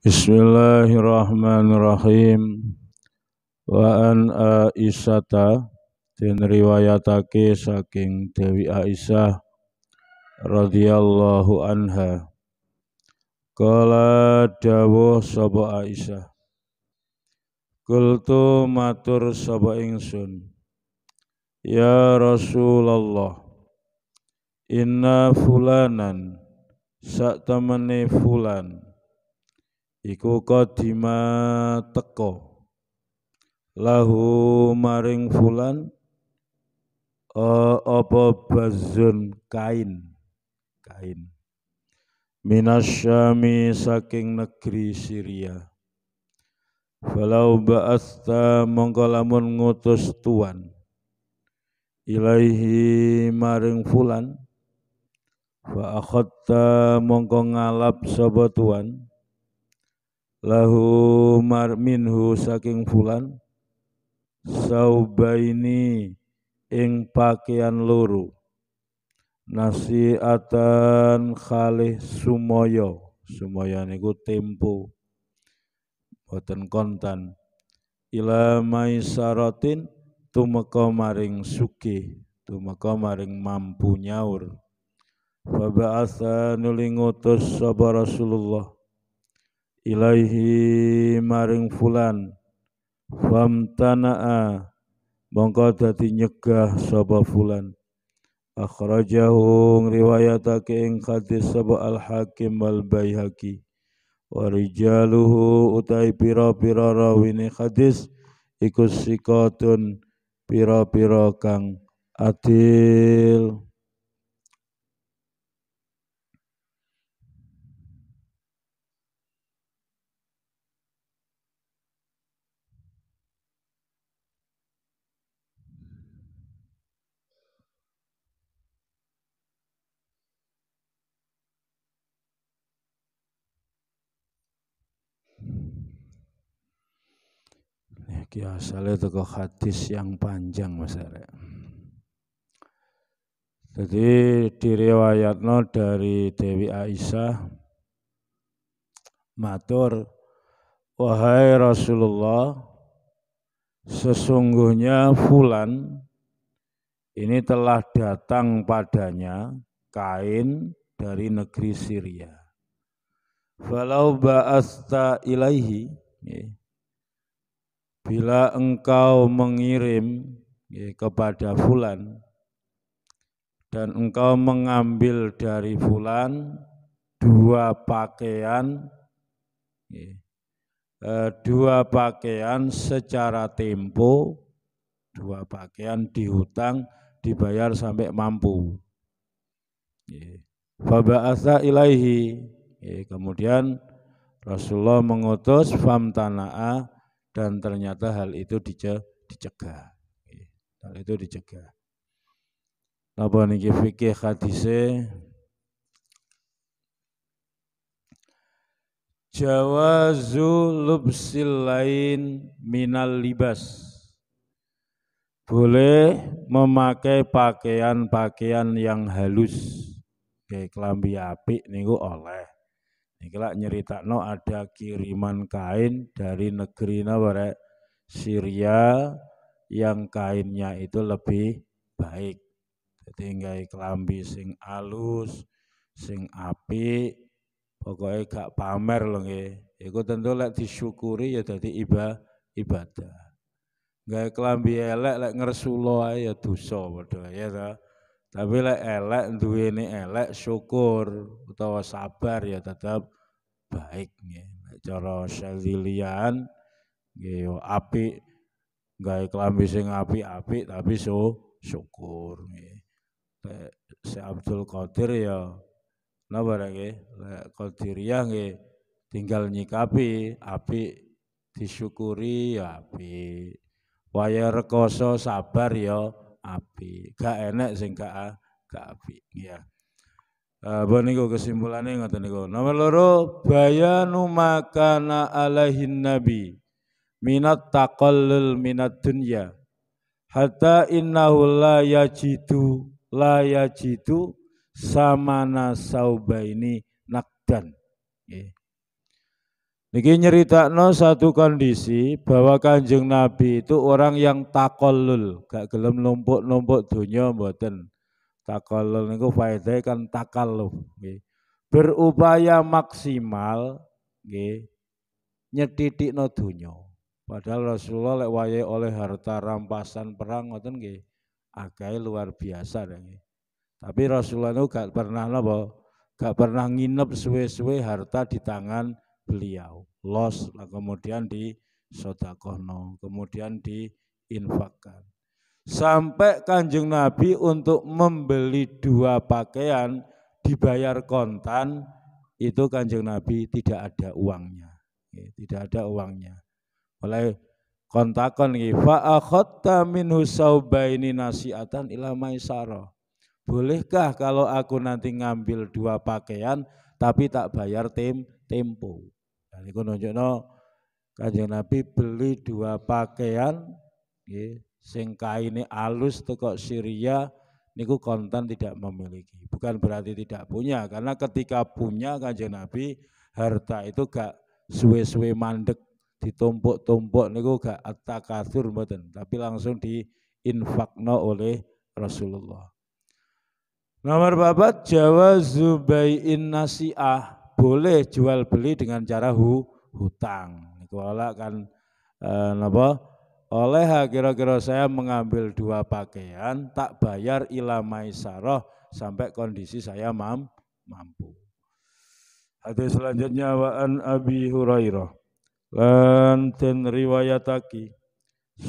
Bismillahirrahmanirrahim. Wa an Aisyata den riwayatake saking Dewi Aisyah radhiyallahu anha. Kala dawuh sapa Aisyah. Kultu matur sapa ingsun. Ya Rasulullah. Inna fulanan sak temene fulan iku kodima teko lahu maring fulan uh, apa bazun kain kain minasyami saking negeri Syria falau ba'asta mongkolamun ngutus tuan ilaihi maring fulan fa akhadta mongko ngalap sapa tuan lahu mar minhu saking fulan saubaini ing pakaian nasi atan khalih sumoyo sumoyo niku tempo boten kontan ila maisaratin tumeka maring suki tumeka maring mampu nyaur nulingo nuli ngutus sabar Rasulullah ilaihi maring fulan tanaa, mongko dadi nyegah sapa fulan akhrajahu riwayatake ing hadis sapa al hakim wal baihaqi wa rijaluhu utai pira-pira rawine hadis iku sikatun pira-pira kang adil Ki asalnya toko hadis yang panjang Mas di Jadi diriwayatno dari Dewi Aisyah matur wahai Rasulullah sesungguhnya fulan ini telah datang padanya kain dari negeri Syria. Walau ba'asta ilaihi, bila engkau mengirim ya, kepada fulan dan engkau mengambil dari fulan dua pakaian ya, e, dua pakaian secara tempo dua pakaian dihutang dibayar sampai mampu ya, Faba'atha ilaihi kemudian Rasulullah mengutus famtana'a dan ternyata hal itu dice dicegah. Hal itu dicegah. Napa niki fikih hadise Jawazu lubsil lain minal libas. Boleh memakai pakaian-pakaian yang halus. Kayak kelambi apik niku oleh Ikilah no ada kiriman kain dari negeri nabare Syria yang kainnya itu lebih baik. Jadi nggak kelambi sing alus, sing api, pokoknya gak pamer loh nggih. Iku tentu lek disyukuri ya jadi iba, ibadah. Nggak kelambi elek lek ngersulo ya dosa padha ya ta. Tapi lek elek ini elek syukur utawa sabar ya tetap baik nggih. Cara syazilian, nggih api gawe klambi sing api, api tapi so syukur nggih. Si Abdul Qadir ya napa nggih? Lek Qadiriyah nggih tinggal nyikapi api, disyukuri ya api. Wayar koso sabar ya api Gak enek sing gak gak api. ya. Apa eh, niku kesimpulannya ngoten niku. Nomor loro bayanu makana alaihin nabi minat taqallul minat dunya hatta innahu la yajidu la yajidu samana saubaini nakdan. Niki nyeritakno satu kondisi bahwa kanjeng Nabi itu orang yang takolul, gak gelem numpuk-numpuk dunia mboten. Takolul niku faedah kan takalluf. Berupaya maksimal nggih nyethithikno dunia. Padahal Rasulullah lek oleh harta rampasan perang ngoten nggih luar biasa nggih. Tapi Rasulullah itu gak pernah napa? Gak pernah nginep suwe-suwe harta di tangan beliau los lah kemudian di sodakono kemudian di diinfakkan sampai kanjeng Nabi untuk membeli dua pakaian dibayar kontan itu kanjeng Nabi tidak ada uangnya tidak ada uangnya oleh kontakon fa'akhotta min husaubaini nasiatan ila maisaro bolehkah kalau aku nanti ngambil dua pakaian tapi tak bayar tem tempo dan itu nunjukno Kanjeng Nabi beli dua pakaian ya, ini ini alus teko Syria niku kontan tidak memiliki. Bukan berarti tidak punya karena ketika punya Kanjeng Nabi harta itu gak suwe-suwe mandek ditumpuk-tumpuk niku gak atakathur, takatsur mboten, tapi langsung diinfakno oleh Rasulullah. Nomor babat Jawa Zubai'in Nasi'ah boleh jual beli dengan cara hu, hutang. Niku kan eh, napa? Oleh kira-kira saya mengambil dua pakaian, tak bayar ilamai saroh sampai kondisi saya mam, mampu. Hadis selanjutnya waan Abi Hurairah. Lan ten riwayataki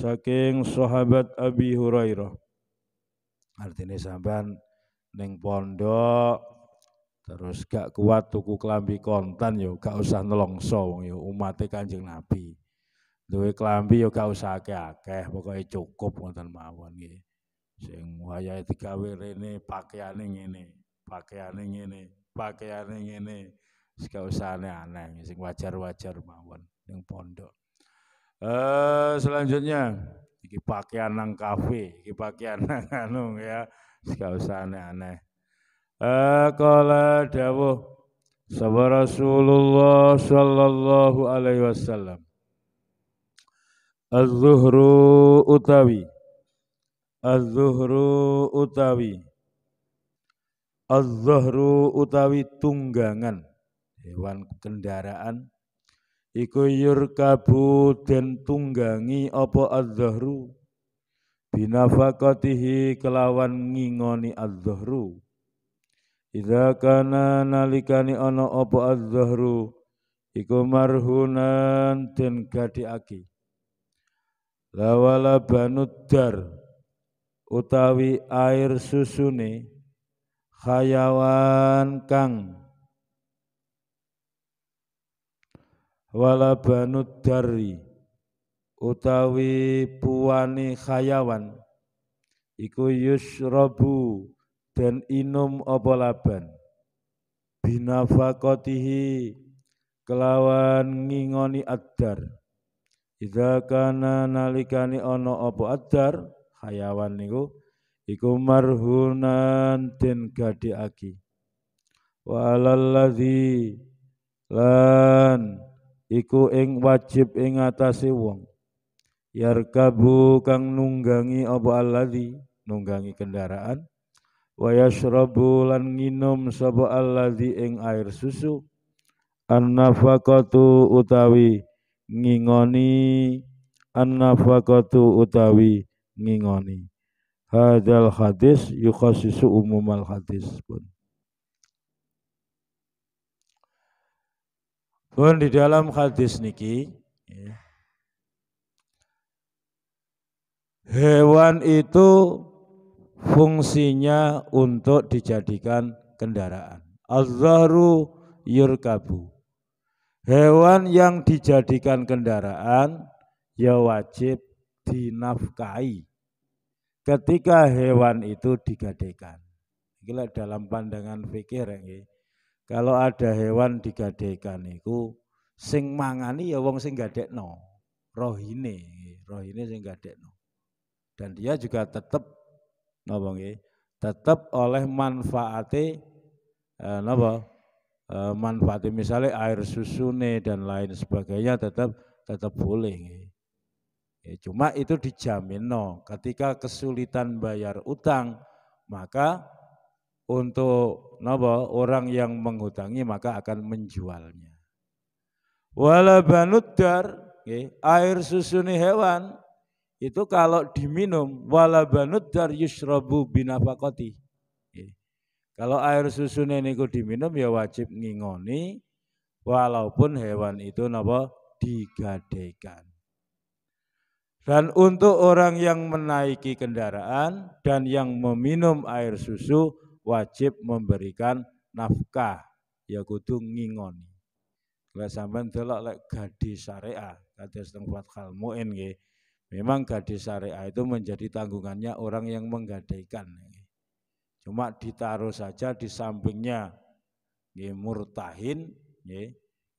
saking sahabat Abi Hurairah. Artinya sampean neng pondok Terus gak kuat tuku kelambi kontan yo gak usah nelongso wong yo umate Kanjeng Nabi. Duwe kelambi yo gak usah akeh-akeh, pokoknya cukup ngoten mawon nggih. Sing wayahe digawe rene pakaiane ngene, pakaiane ngene, pakaiane ngene. ini gak usah aneh-aneh, sing wajar-wajar mawon ning pondok. Eh selanjutnya iki pakaian nang kafe, iki pakaian nang anu ya. Gak usah aneh-aneh. Aqala dawuh sabar Rasulullah sallallahu alaihi wasallam. Az-zuhru utawi Az-zuhru utawi Az-zuhru utawi tunggangan hewan kendaraan iku yurkabu den tunggangi apa az-zuhru binafaqatihi kelawan ngingoni az-zuhru Idza kana nalikani ana apa az-zahru iku marhunan den gadhiaki. Lawala banudar utawi air susune hayawan kang wala banut utawi puani hayawan iku yusrabu dan inum apa laban binafakotihi kelawan ngingoni adar Ida kana nalikani ono opo adar hayawan niku iku marhunan den gadi aki walalladhi lan iku ing wajib ing atase wong yarkabu kang nunggangi apa alladhi nunggangi kendaraan wa yashrabu lan nginum sapa allazi ing air susu annafaqatu utawi ngingoni annafaqatu utawi ngingoni hadal hadis yukhasisu umumal hadis pun pun di dalam hadis niki ya. hewan itu fungsinya untuk dijadikan kendaraan. Azharu yurkabu. Hewan yang dijadikan kendaraan ya wajib dinafkahi ketika hewan itu digadekan. Gila dalam pandangan fikir ya. Kalau ada hewan digadekan itu sing mangani ya wong sing gadekno, rohine, rohine sing gadekno. Dan dia juga tetap nopo nggih tetep oleh manfaate eh, nopo eh, manfaate misalnya air susune dan lain sebagainya tetap tetap boleh nggih. Ya, cuma itu dijamin no. Ketika kesulitan bayar utang, maka untuk nopo orang yang menghutangi maka akan menjualnya. Wala banudar, air susuni hewan itu kalau diminum wala banut dar yusrabu binafakoti. Kalau air susu niku diminum ya wajib ngingoni walaupun hewan itu napa digadaikan. Dan untuk orang yang menaiki kendaraan dan yang meminum air susu wajib memberikan nafkah ya kudu ngingoni. Lah sampean delok lek gadi syariah, kados teng Fathal Muin nggih Memang gadis syariah itu menjadi tanggungannya orang yang menggadaikan. Cuma ditaruh saja di sampingnya ya, murtahin ya,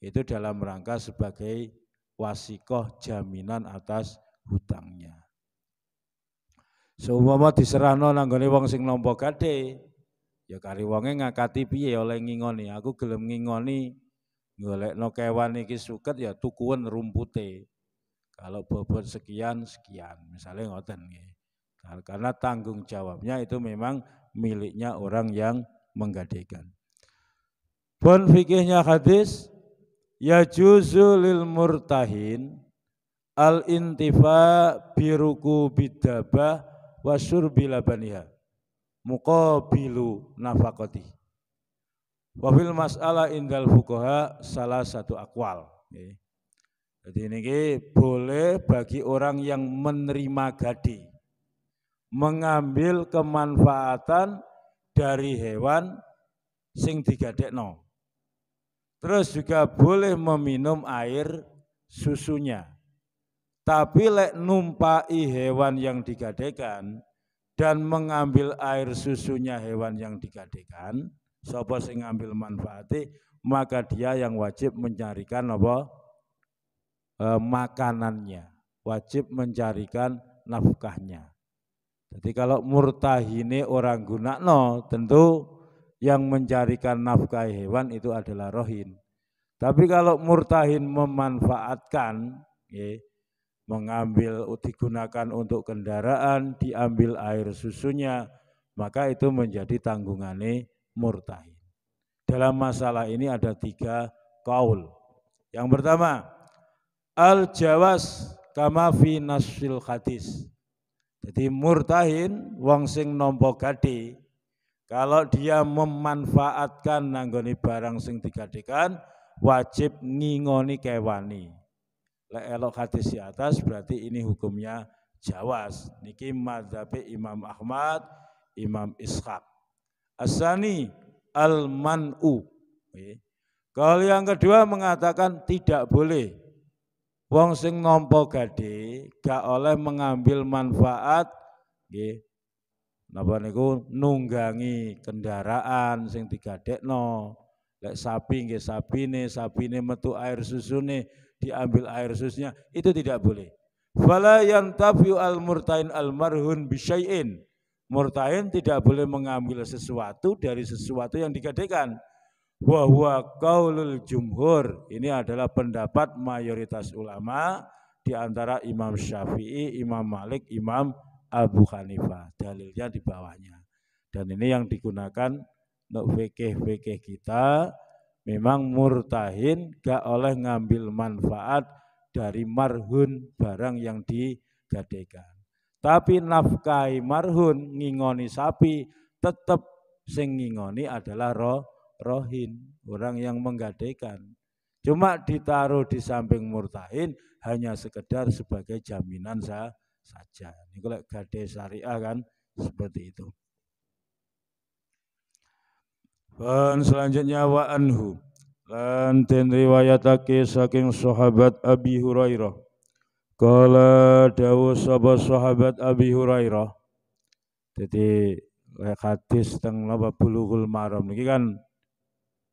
itu dalam rangka sebagai wasikoh jaminan atas hutangnya. Seumpama diserahno nanggone wong sing nampa gadhe, ya kari wonge ngakati piye oleh ngingoni, aku gelem ngingoni golekno kewan iki suket ya tukuwen rumpute. Kalau bobot sekian sekian, misalnya ngoten Karena tanggung jawabnya itu memang miliknya orang yang menggadekan. Pun fikihnya hadis ya juzu lil murtahin al intifa biruku bidabah wasur bilabaniha muqabilu nafakoti. Wafil masalah indal fukoha salah satu akwal. Okay. Jadi ini boleh bagi orang yang menerima gadi. Mengambil kemanfaatan dari hewan sing digadekno. Terus juga boleh meminum air susunya. Tapi lek numpai hewan yang digadekan dan mengambil air susunya hewan yang digadekan, sopo sing ngambil manfaati, maka dia yang wajib mencarikan apa? e, makanannya, wajib mencarikan nafkahnya. Jadi kalau murtahine orang no, tentu yang mencarikan nafkah hewan itu adalah rohin. Tapi kalau murtahin memanfaatkan, ya, mengambil digunakan untuk kendaraan, diambil air susunya, maka itu menjadi tanggungannya murtahin. Dalam masalah ini ada tiga kaul. Yang pertama, al jawas kama fi nasil hadis. Jadi murtahin wong sing nompo gade kalau dia memanfaatkan nanggoni barang sing digadekan wajib ngingoni kewani. Lek elok hadis di atas berarti ini hukumnya jawas. Niki madhabi Imam Ahmad, Imam Ishaq. Asani al-man'u. Kalau yang kedua mengatakan tidak boleh. Wong sing nampa gade gak oleh mengambil manfaat nggih. Napa niku nunggangi kendaraan sing digadekno. Lek sapi nggih sapine, sapine metu air susune diambil air susunya itu tidak boleh. Fala yantafiu al murtain al marhun bisyai'in. Murtain tidak boleh mengambil sesuatu dari sesuatu yang digadekan bahwa kaulul jumhur. Ini adalah pendapat mayoritas ulama di antara Imam Syafi'i, Imam Malik, Imam Abu Hanifah. Dalilnya di bawahnya. Dan ini yang digunakan untuk fikih-fikih kita memang murtahin gak oleh ngambil manfaat dari marhun barang yang digadekan. Tapi nafkai marhun ngingoni sapi tetap sing ngingoni adalah roh rohin, orang yang menggadaikan. Cuma ditaruh di samping murtahin hanya sekedar sebagai jaminan sa saja. Ini kalau gade syariah kan seperti itu. Dan selanjutnya wa anhu. dan den riwayatake saking sahabat Abi Hurairah. Kala dawu sapa sahabat Abi Hurairah. Jadi hadis teng napa bulughul maram niki kan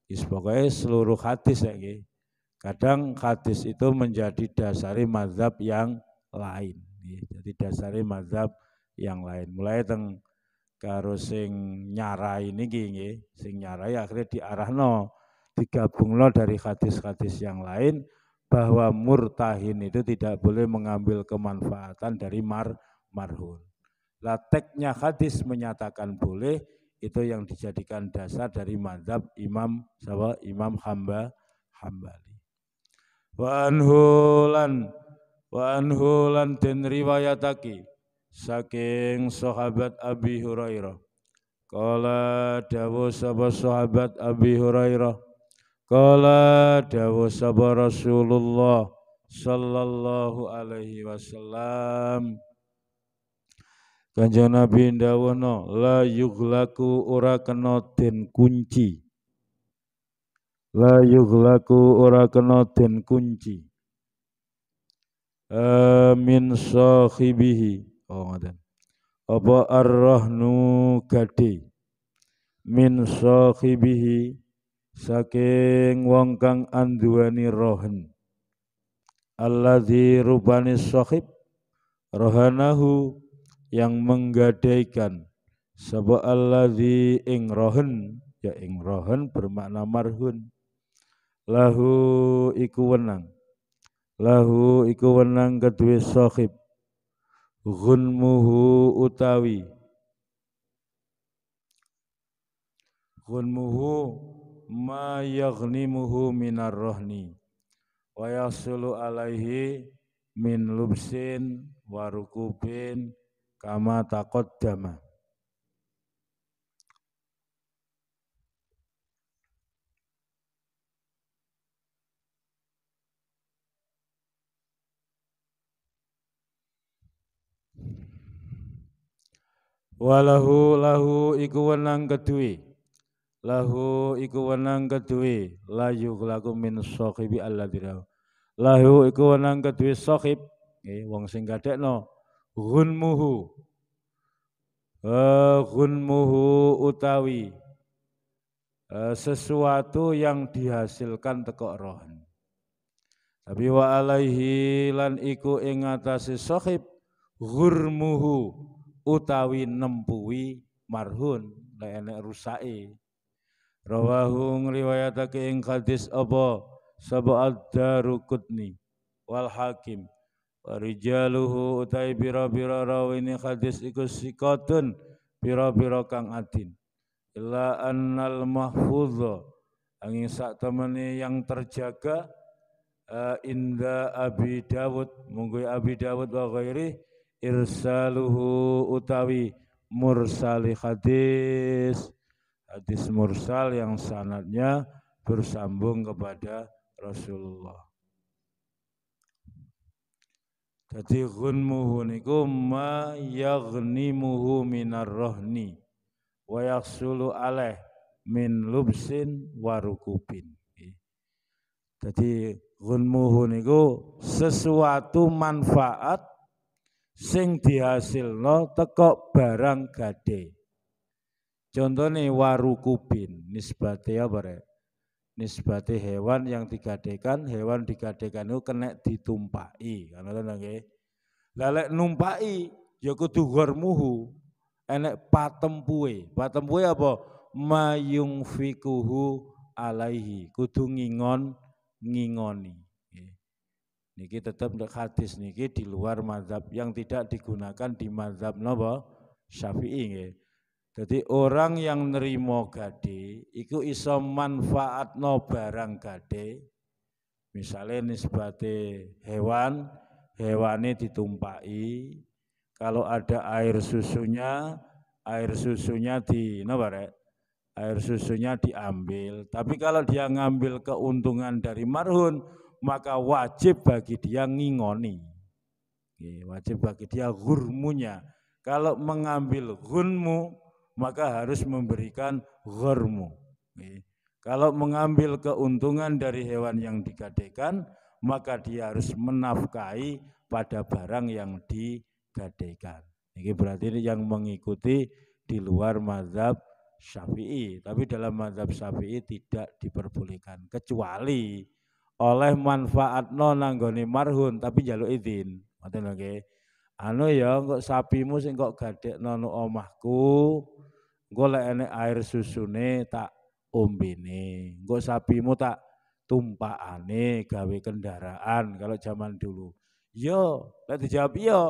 Is seluruh hadis ya, gitu. Kadang hadis itu menjadi dasari mazhab yang lain. Gitu. Jadi dasari mazhab yang lain. Mulai teng karo sing nyarai ini nggih, sing ya akhirnya digabung no dari hadis-hadis yang lain bahwa murtahin itu tidak boleh mengambil kemanfaatan dari mar marhun. Lateknya hadis menyatakan boleh, itu yang dijadikan dasar dari mazhab Imam sama Imam Hamba Hambali. Wa anhulan wa anhulan den riwayataki saking sahabat Abi Hurairah. Kala dawu sapa sahabat Abi Hurairah. Kala dawu sapa Rasulullah sallallahu alaihi wasallam. Kanjeng Nabi Dawono, la yughlaku ora kena den kunci. La yughlaku ora kena den kunci. Amin sahibihi. Oh ngoten. Apa arrahnu gadi min sahibihi saking wong kang anduweni rohen. Alladzi rubani sahib rohanahu yang menggadaikan sapa allazi ing rohen ya ing rohen bermakna marhun lahu iku wenang lahu iku wenang kedua sahib gunmuhu utawi gunmuhu ma yaghnimuhu minar rohni wa yasulu alaihi min lubsin warukubin rukubin kama taqaddama walahu lahu iku wenang kedui lahu iku wenang kedui layu laku min sahibi alladzi lahu iku wenang kedui sohib, eh wong sing no ghunmuhu uh, ghunmuhu utawi uh, sesuatu yang dihasilkan teko rohan tapi wa alaihi lan iku ing atase sahib ghurmuhu utawi nempui marhun la enek rusake rawahu riwayatake ing hadis apa saba darukutni wal hakim warijaluhu utai bira-bira rawini hadis iku sikotun bira-bira kang adin illa annal mahfudho angin sak temani yang terjaga uh, inda Abi Dawud munggui ya Abi Dawud wa ghairi irsaluhu utawi mursali hadis hadis mursal yang sanatnya bersambung kepada Rasulullah Tadi ghunmuhu niku ma yaghnimuhu minar rohni wa yaksulu aleh min lubsin warukupin. Jadi gunmuhu niku sesuatu manfaat sing dihasil no tekok barang gade. Contohnya warukupin nisbate apa rek? nisbati hewan yang digadekan, hewan digadekan itu kena ditumpai. Kan Lelek numpai ya kudu gormuhu. Enek patempuwe. Patempuwe apa? Mayung fikuhu alaihi. Kudu ngingon ngingoni. Niki tetap hadis niki di luar mazhab yang tidak digunakan di mazhab napa? Syafi'i Nge. Jadi orang yang nerimo gade iku iso no barang gade. Misalnya ini nisbate hewan, hewane ditumpai. Kalau ada air susunya, air susunya di napa Air susunya diambil. Tapi kalau dia ngambil keuntungan dari marhun, maka wajib bagi dia ngingoni. Wajib bagi dia gurmunya. Kalau mengambil gunmu, maka harus memberikan gharmu. Kalau mengambil keuntungan dari hewan yang digadekan, maka dia harus menafkahi pada barang yang digadekan. Ini berarti yang mengikuti di luar mazhab Syafi'i, tapi dalam mazhab Syafi'i tidak diperbolehkan kecuali oleh manfaat nonanggoni marhun tapi jaluk izin. Maksudnya okay. Anu ya kok sapimu sih kok nono omahku, golek lek air susune tak ombene, sapi sapimu tak tumpakane gawe kendaraan kalau zaman dulu. Yo, iya, lek dijawab yo, iya,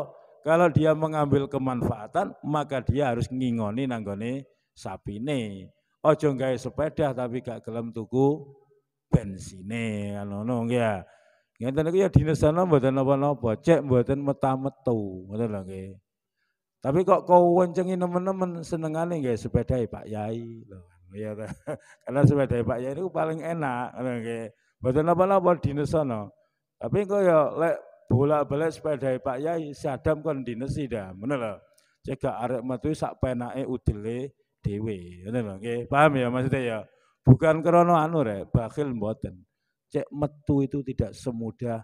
kalau dia mengambil kemanfaatan maka dia harus ngingoni nanggone sapine. Ojo gawe sepeda tapi gak gelem tuku bensine ngono ya. Ngeten niku ya dinesana mboten napa apa cek mboten meta-metu, ngoten lho nggih. Tapi kok kau wencengi teman-teman senengane nggih sepeda ya, Pak Yai loh. Iya karena sepeda Pak Yai itu paling enak ngono nggih. Mboten apa-apa Tapi kok ya lek bolak-balik sepeda Pak Yai sadam kon dinesi dah, ngono lho. Cegak arek metu sak penake udele dhewe. Ngono lho Paham ya maksudnya ya. Bukan karena anu rek, bakil mboten. Cek metu itu tidak semudah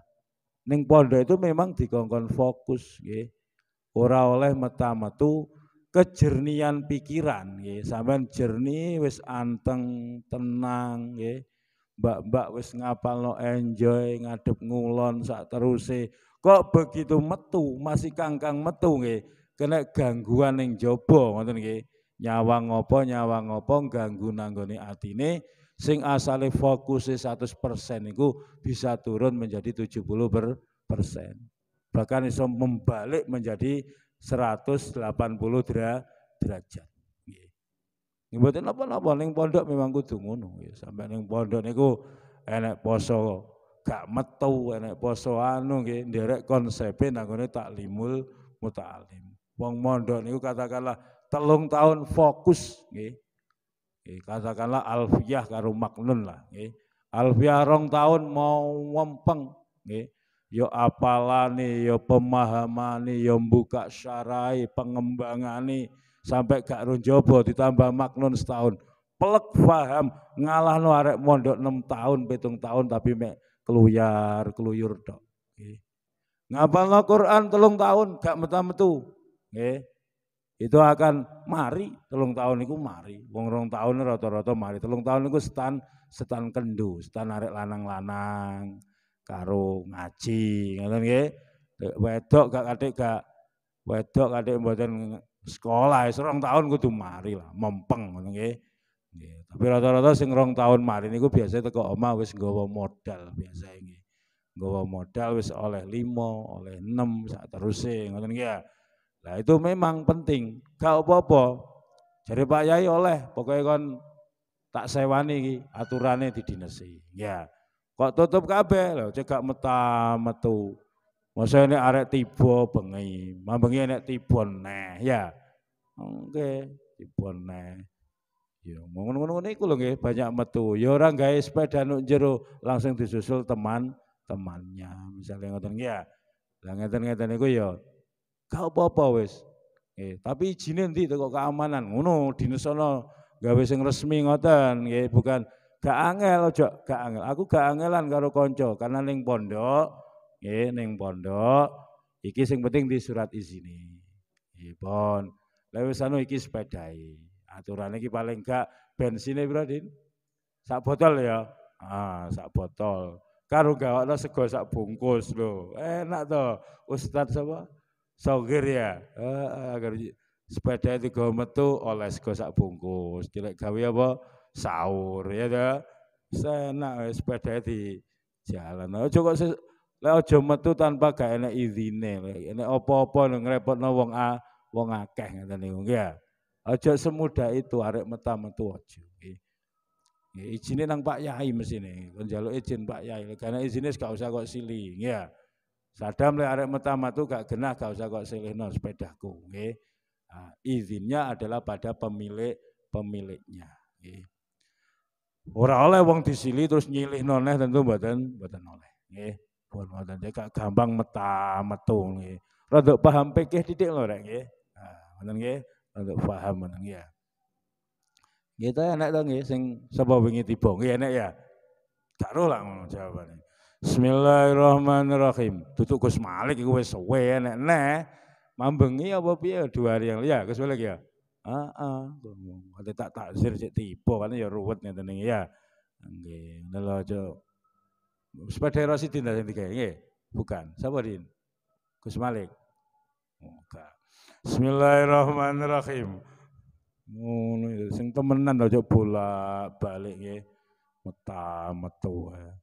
ning pondok itu memang dikongkon fokus nggih ora oleh meta-metu kejernian pikiran nggih sampean jernih wis anteng tenang nggih mbak-mbak wis ngapalno enjoy ngadep ngulon sak terus kok begitu metu masih kangkang metu nggih kena gangguan yang jaba ngoten nggih nyawang apa nyawang apa ganggu hati atine sing asale fokuse 100% itu bisa turun menjadi 70 per persen bahkan iso membalik menjadi 180 derajat. Ini buat apa napa neng pondok memang kudu ngono ya. Sampai neng pondok niku enek poso gak metu enek poso anu nggih nderek konsepe nanggone taklimul alim. Wong mondok niku katakanlah telung tahun fokus nggih. katakanlah alfiah karo maknun lah nggih. Alfiyah rong tahun mau wempeng nggih yo apalani, yo pemahamani, yo buka syarai, pengembangani, sampai gak runjobo ditambah maknun setahun. Pelek paham no arek mondok 6 tahun, betung tahun tapi mek keluyar, keluyur dok. Nggih. Ngapalno Quran telung tahun gak metu-metu. Itu akan mari telung tahun ku mari. Wong rong tahun rata-rata mari. Telung tahun ku setan setan kendu, setan arek lanang-lanang karo ngaji ngoten nggih wedok gak kadek gak wedok kadek mboten sekolah serong tahun kudu mari lah mempeng ngoten nggih tapi rata-rata sing rong tahun mari niku biasa teko omah wis nggawa modal biasa ini nggawa modal wis oleh limo oleh enam sak terusé ngoten nggih Nah itu memang penting, gak apa-apa. Jadi Pak Yai oleh, pokoknya kon tak sewani aturannya di dinasi Ya. Kok tutup kabeh lho cekak meta metu. Masa ini arek tiba bengi, mambengi nek tiba neh ya. Oke, tiba neh. Ya ngono-ngono iku lho nggih banyak metu. Ya orang gawe sepeda nuk jero langsung disusul teman-temannya. Misalnya ngoten ya. Lah ngeten-ngeten niku ya gak apa-apa wis. Eh, tapi izinnya nanti kok keamanan ngono dinesono gawe sing resmi ngoten nggih bukan Gak angel ojo, gak angel. Aku gak angelan karo konco karena neng pondok, neng neng pondok iki sing penting di surat izin ini Bon. lewat sano iki sepedai. Aturan iki paling gak bensinnya pira, Sak botol ya. Ah, sak botol. Karo ada sego sak bungkus lo Enak to. Ustaz sapa? Sogir ya. agar sepeda itu metu oleh sego sak bungkus. Dilek gawe apa? sahur ya ta. Senak sepeda di jalan. ojo kok lek ojo metu tanpa gak enek izine. Enek apa-apa ngrepotno wong a wong akeh ngeten niku nggih. Aja ya. semudah itu arek meta metu ojo nggih izinnya nang Pak Yai mesine, kon njaluk izin Pak Yai. Karena izine gak usah kok siling. ya. Sadam le arek metama metu gak genah gak usah kok silihno sepedaku, nggih. Nah, izinnya adalah pada pemilik pemiliknya, nggih. Ora oleh wong disili terus nyilih noneh tentu baten baten noleh. Nggih, pun mboten cekak gampang meta metu nggih. Rada paham pikir titik lho rek nggih. mana ngoten nggih, rada paham ngoten nggih. Kita ya. enak dong nggih sing sapa wingi tiba nggih enak ya. Gak ro lah ngono jawabane. Bismillahirrahmanirrahim. Tutuk Gus Malik iku wis suwe enak enek Mambengi apa piye dua hari yang ya, Gus Malik ya. Ah, kate tak takzir sik tipu kan ya ruwet ngeten niki ya. Nggih, ngono lho aja. Sepeda Rasidin ta sing digawe nggih. Bukan. Sapa Din? Gus Malik. Moga. Oh, Bismillahirrahmanirrahim. Ngono ya sing temenan aja bolak-balik nggih. Meta metu. Ya.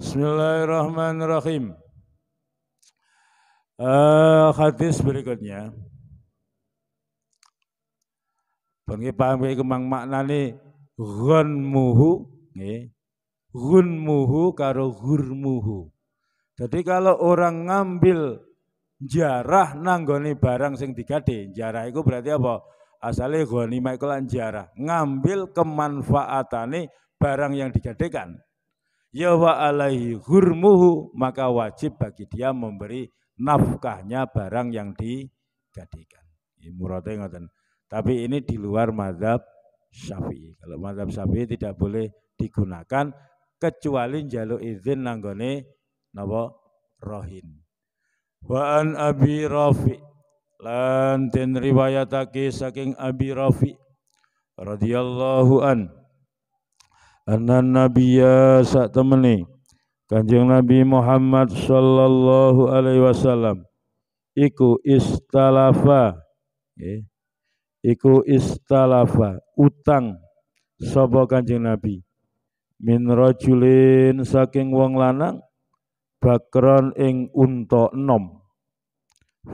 Bismillahirrahmanirrahim. Uh, hadis berikutnya. Ben ki paham iki mang maknane ghanmuhu nggih. Ghunmuhu karo hurmuhu. Jadi kalau orang ngambil jarah nanggone barang sing digade, jarah itu berarti apa? Asalnya ghanimah iku lan jarah, ngambil kemanfaatane barang yang digadekan. Ya wa alaihi hurmuhu, maka wajib bagi dia memberi nafkahnya barang yang digadekan. Muradnya ngoten. Tapi ini di luar madhab Syafi'i. Kalau madhab Syafi'i tidak boleh digunakan kecuali jaluk izin nanggone nabo rohin. Wa an Abi Rafi lan den riwayatake saking Abi Rafi radhiyallahu an anna nabiyya sak temene Kanjeng Nabi Muhammad sallallahu alaihi wasallam iku istalafa nggih iku istalafa utang sapa Kanjeng Nabi min rajulin saking wong lanang bakron ing unta enom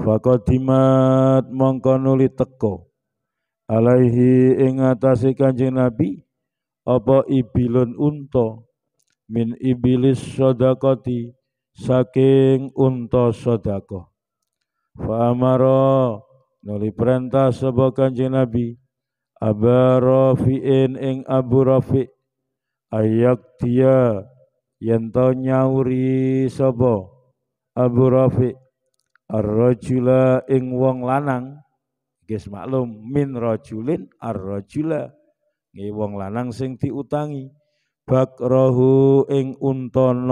fakotimat mongko nuli teko alaihi ing atase Kanjeng Nabi apa ibilun unta min ibilis sodakoti saking unta sodakoh famaro Nuli perintah sebuah kanjeng Nabi. Aba Rafi'in ing Abu Rafi' ayak dia yang tau nyauri sapa Abu Rafi' ar-rajula ing wong lanang gis maklum min rajulin ar-rajula Ngi wong lanang sing diutangi rohu ing unton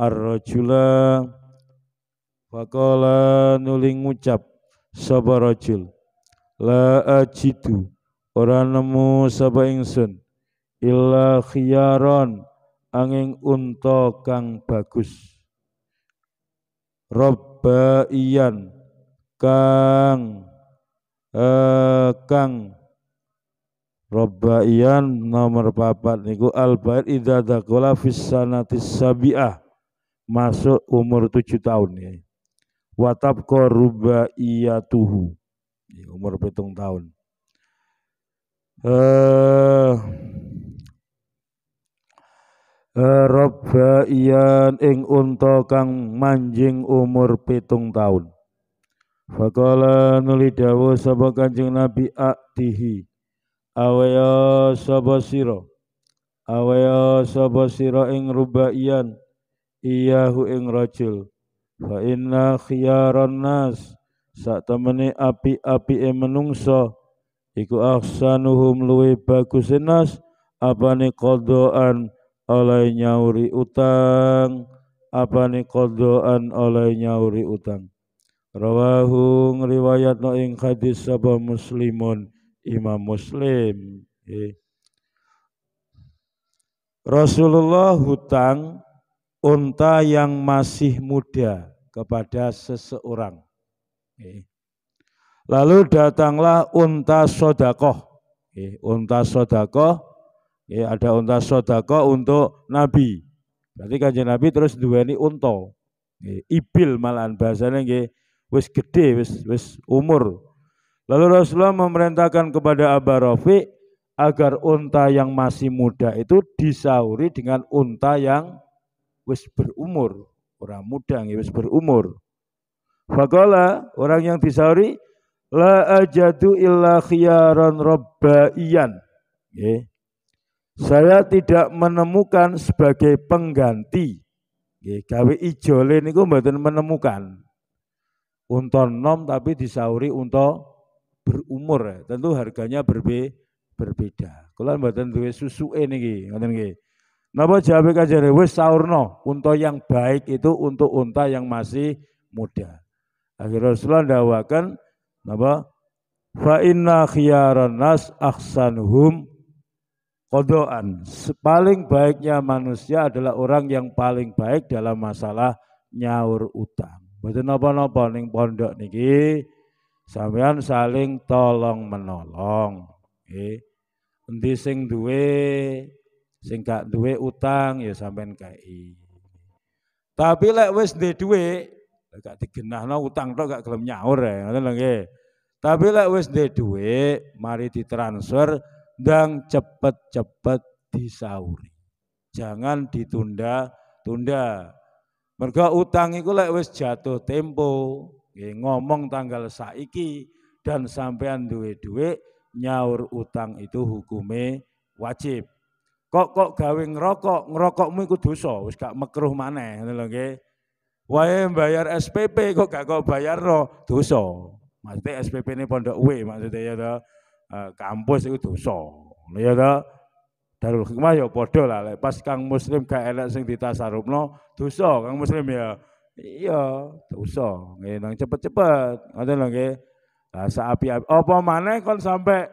ar-rajula Fakola nuling ngucap Sabar rajul la ajidu ora nemu sapa ingsun illa khiyaron angin unta kang bagus robbaian kang eh, kang robbaian nomor papat niku albaid idza dakola fis sanati sabiah masuk umur tujuh tahun ya wa iya rubaiyatuhu umur petung tahun eh uh, uh, eh, Rabbaiyan ing unta kang manjing umur petung tahun Faqala nuli dawu sapa Kanjeng Nabi atihi awaya sapa sira awaya sapa sira ing rubaiyan iyahu ing rajul fa inna khiyaran nas sak temene api-apike menungso iku ahsanuhum luwe bagus e nas apane qadaan oleh nyauri utang apane qadaan oleh nyauri utang rawahu riwayatno ing hadis sapa muslimun imam muslim eh. Rasulullah hutang unta yang masih muda kepada seseorang. Lalu datanglah unta sodako. Unta sodako. ada unta sodako untuk Nabi. Berarti kanjeng Nabi terus dua ini unta. Ibil malahan bahasanya ini, wis gede, wis wis umur. Lalu Rasulullah memerintahkan kepada Aba Rafi agar unta yang masih muda itu disauri dengan unta yang wis berumur, orang muda nggih wis berumur. Fakola orang yang disauri la ajadu illa khiyaran rabbaiyan. Nggih. Saya tidak menemukan sebagai pengganti. Nggih, Gawe ijole niku mboten menemukan. Unta nom tapi disauri unta berumur. Tentu harganya berbe berbeda. Kula mboten duwe susuke niki, ngoten nggih. Napa Jawa kajare wis saurno, unta yang baik itu untuk unta yang masih muda. Akhirnya Rasulullah dakwakan napa fa inna khiyaran nas ahsanuhum kodoan. Paling baiknya manusia adalah orang yang paling baik dalam masalah nyaur utang. Mboten napa-napa ning pondok niki sampean saling tolong menolong. Nggih. Endi sing duwe Sing gak duwe utang ya sampean kei. Tapi lek wis duwe dhuwit gak digenahno utang tok gak gelem nyaur ya, ngoten lho nggih. Tapi lek wis duwe dhuwit mari ditransfer dan cepet-cepet disauri. Jangan ditunda-tunda. Mergo utang iku lek wis jatuh tempo, ngomong tanggal saiki dan sampean duwe dhuwit nyaur utang itu hukume wajib. kok kok gawe ngerokok ngerokokmu iku dosa wis gak mekruh maneh lho nggih wae bayar SPP kok gak kok bayar no dosa mesti SPP ini pondok W maksudnya ya to eh, kampus itu dosa ngono ya to Darul Hikmah ya padha lah pas Kang Muslim gak enak sing ditasarupno dosa Kang Muslim ya iya dosa nggih nang cepet-cepet ngono lho nggih rasa api-api apa maneh kon sampai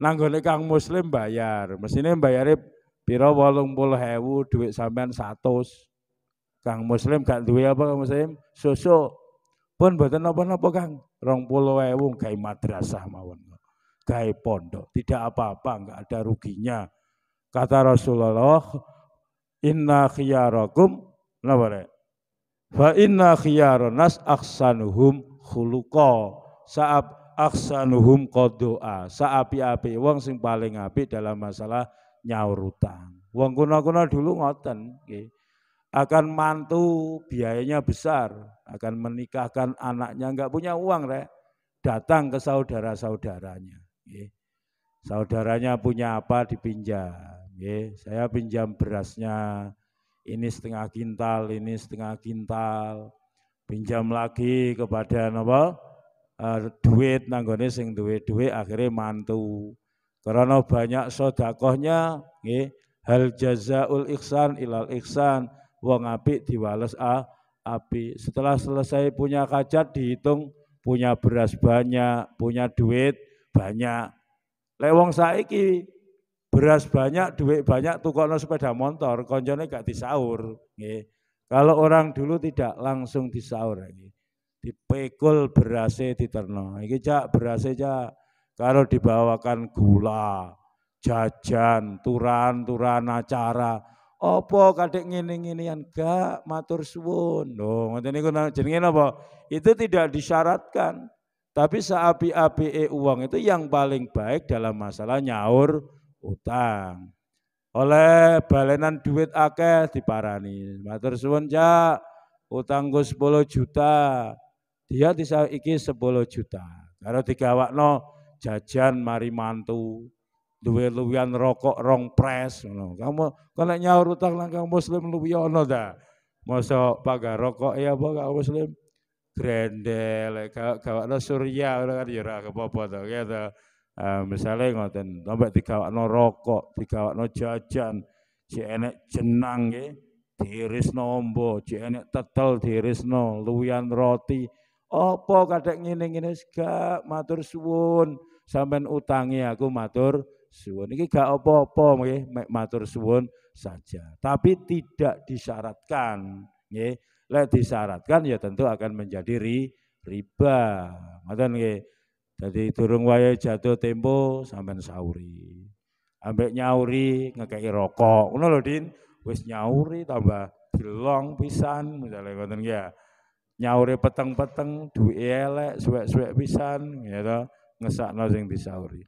nanggone Kang Muslim bayar mesine bayare Piro walung puluh hewu duit sampean satus. Kang Muslim gak duit apa Kang Muslim? Susu. Pun buatan apa-apa Kang. Rong puluh hewu gawe madrasah mawon. Gawe pondok. Tidak apa-apa, enggak ada ruginya. Kata Rasulullah, inna khiyarakum, napa Fa inna khiyaranas aksanuhum khuluqa. Saab aksanuhum kodoa. Saapi-api wong sing paling api dalam masalah nyaur utang. Wong kuno-kuno dulu ngoten nggih. Akan mantu biayanya besar, akan menikahkan anaknya nggak punya uang rek. Datang ke saudara-saudaranya nggih. Saudaranya punya apa dipinjam, nggih. Saya pinjam berasnya ini setengah kintal, ini setengah kintal. Pinjam lagi kepada napa? Uh, duit nanggone sing duwe duit akhirnya mantu karena banyak sodakohnya, nggih, hal jazaul ihsan ilal ihsan, wong api diwales a api. Setelah selesai punya kajat dihitung punya beras banyak, punya duit banyak. Lewong saiki beras banyak, duit banyak, Tukono sepeda motor, koncone gak disaur, nggih. Kalau orang dulu tidak langsung disaur nggih. Dipekul berasnya diterno. Iki cak berasnya cak kalau dibawakan gula, jajan, turan-turan acara, opo kadek ngini yang gak matur suwun. Loh, ngoten niku jenenge Itu tidak disyaratkan. Tapi seapi-api uang itu yang paling baik dalam masalah nyaur utang. Oleh balenan duit akeh diparani. Matur suwun, utang Utangku 10 juta. Dia bisa iki 10 juta. Kalau digawakno jajan mari mantu, duwe luwian rokok rong pres ngono. Kamu kalau nyaur utang lang kamu muslim luwi ya ono ta. Masa pagar rokok ya apa kamu muslim grendel eh, gawakno surya ora kan ya ora apa-apa to ya to. Ah, misalnya ngoten, sampai digawakno rokok, digawakno jajan, si enek jenang nggih, diirisno ombo, si enek tetel no luwian roti, apa kadek ngene-ngene gak matur suwun. Sampai utangi aku matur suwun. ini gak apa-apa nggih mek matur suwun saja. Tapi tidak disyaratkan nggih. Lek disyaratkan ya tentu akan menjadi ri, riba. Ngoten nggih. Jadi durung wayahe jatuh tempo sampai sauri. Ambek nyauri ngekeki rokok. Ngono lho Din, wis nyauri tambah gelong pisan misalnya ngoten ya Nyauri peteng-peteng duwe elek, suwek-suwek pisan gitu ngesakno sing disauri.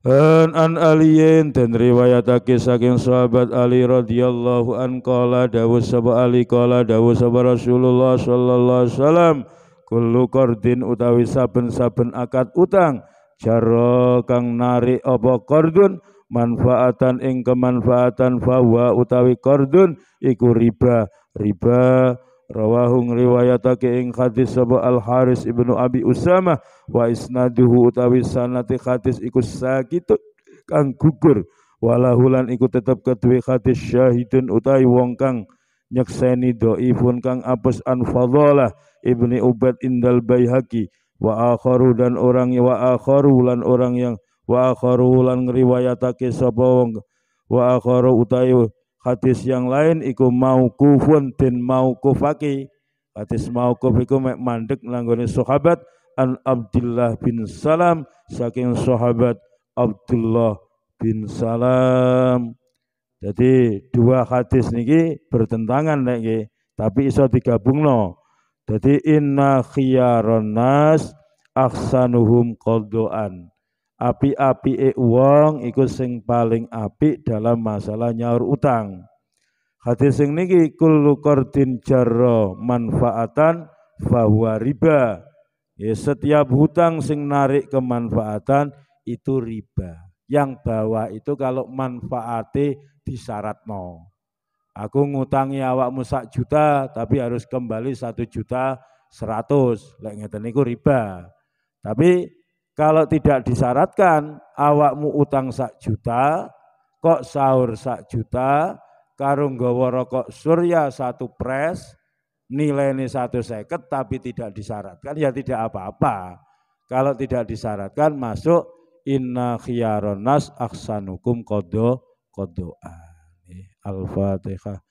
An an aliyin dan riwayatake saking sahabat Ali radhiyallahu an qala dawuh sapa Ali qala Dawu sapa Rasulullah sallallahu alaihi wasallam kullu qardin utawi saben-saben akad utang jaro kang narik apa qardun manfaatan ing kemanfaatan fawa utawi qardun iku riba riba Rawahung riwayatake ing hadis sapa Al Haris ibnu Abi Usama wa isnaduhu utawi sanate hadis iku sakitut kang gugur walahulan ikut tetap kedue hadis syahidun utawi wong kang nyekseni dhaifun kang apes an Ibni Ubad indal Baihaqi wa akharu dan orang wa akharu lan orang yang wa akharu lan riwayatake sapa wong wa akharu utawi Hadis yang lain iku dan mau kufaki Hadis mau kufiku mek mandek langgone sahabat an Abdullah bin Salam saking sahabat Abdullah bin Salam. Jadi dua hadis niki bertentangan niki, tapi iso no Jadi inna khiyaron nas aksanuhum qadaan api e uang ikut sing paling api dalam masalah nyaur utang. Hadis sing niki kullu qardin jarra manfaatan fahuwa riba. Ya, setiap hutang sing narik kemanfaatan itu riba. Yang bawah itu kalau manfaati disarat no. Aku ngutangi awakmu sak juta tapi harus kembali satu juta seratus. Lek ngeten niku riba. Tapi kalau tidak disyaratkan awakmu utang sak juta, kok sahur sak juta, karung gawa rokok surya satu pres, ini satu seket tapi tidak disyaratkan ya tidak apa-apa. Kalau tidak disyaratkan masuk inna khiyaronas aksanukum kodo kodoa. Al-Fatihah.